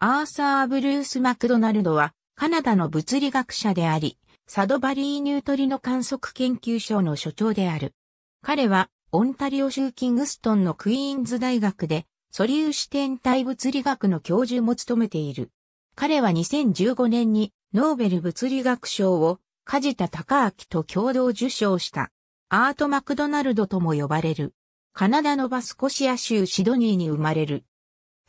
アーサー・ブルース・マクドナルドは、カナダの物理学者であり、サドバリー・ニュートリノ観測研究所の所長である。彼は、オンタリオ州キングストンのクイーンズ大学で、素粒子天体物理学の教授も務めている。彼は2015年に、ノーベル物理学賞を、梶田隆明と共同受賞した。アート・マクドナルドとも呼ばれる。カナダのバスコシア州シドニーに生まれる。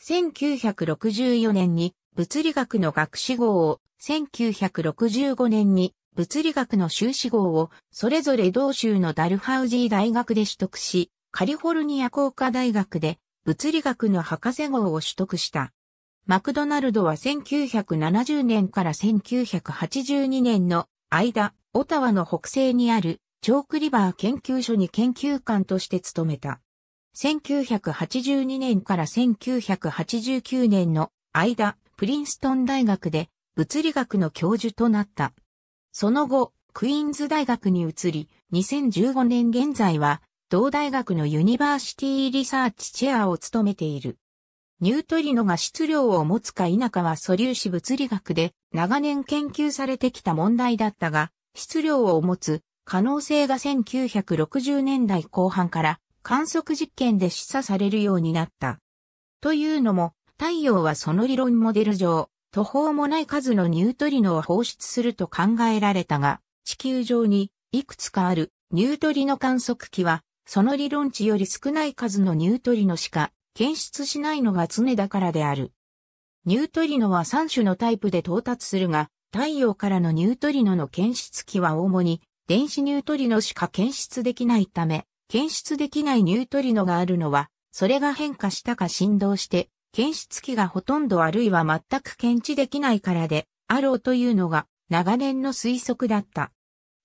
1964年に物理学の学士号を、1965年に物理学の修士号を、それぞれ同州のダルハウジー大学で取得し、カリフォルニア工科大学で物理学の博士号を取得した。マクドナルドは1970年から1982年の間、オタワの北西にあるチョークリバー研究所に研究官として勤めた。1982年から1989年の間、プリンストン大学で物理学の教授となった。その後、クイーンズ大学に移り、2015年現在は、同大学のユニバーシティリサーチチェアを務めている。ニュートリノが質量を持つか否かは素粒子物理学で長年研究されてきた問題だったが、質量を持つ可能性が1960年代後半から観測実験で示唆されるようになった。というのも、太陽はその理論モデル上、途方もない数のニュートリノを放出すると考えられたが、地球上にいくつかあるニュートリノ観測器は、その理論値より少ない数のニュートリノしか検出しないのが常だからである。ニュートリノは3種のタイプで到達するが、太陽からのニュートリノの検出器は主に電子ニュートリノしか検出できないため、検出できないニュートリノがあるのは、それが変化したか振動して、検出器がほとんどあるいは全く検知できないからで、あろうというのが長年の推測だった。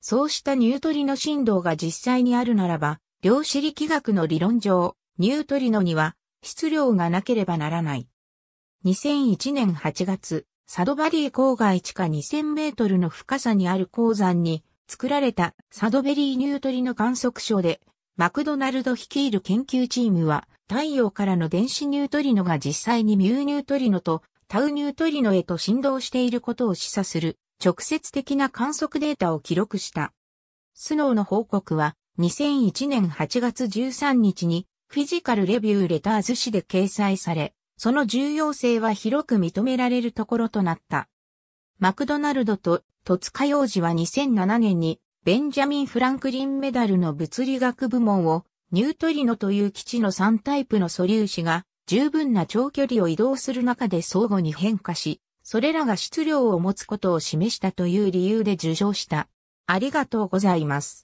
そうしたニュートリノ振動が実際にあるならば、量子力学の理論上、ニュートリノには質量がなければならない。2001年8月、サドバリー郊外地下2000メートルの深さにある鉱山に作られたサドベリーニュートリノ観測所でマクドナルド率いる研究チームは、太陽からの電子ニュートリノが実際にミューニュートリノとタウニュートリノへと振動していることを示唆する直接的な観測データを記録した。スノーの報告は2001年8月13日にフィジカルレビューレターズ誌で掲載され、その重要性は広く認められるところとなった。マクドナルドと戸塚ウジは2007年にベンジャミン・フランクリンメダルの物理学部門を、ニュートリノという基地の3タイプの素粒子が、十分な長距離を移動する中で相互に変化し、それらが質量を持つことを示したという理由で受賞した。ありがとうございます。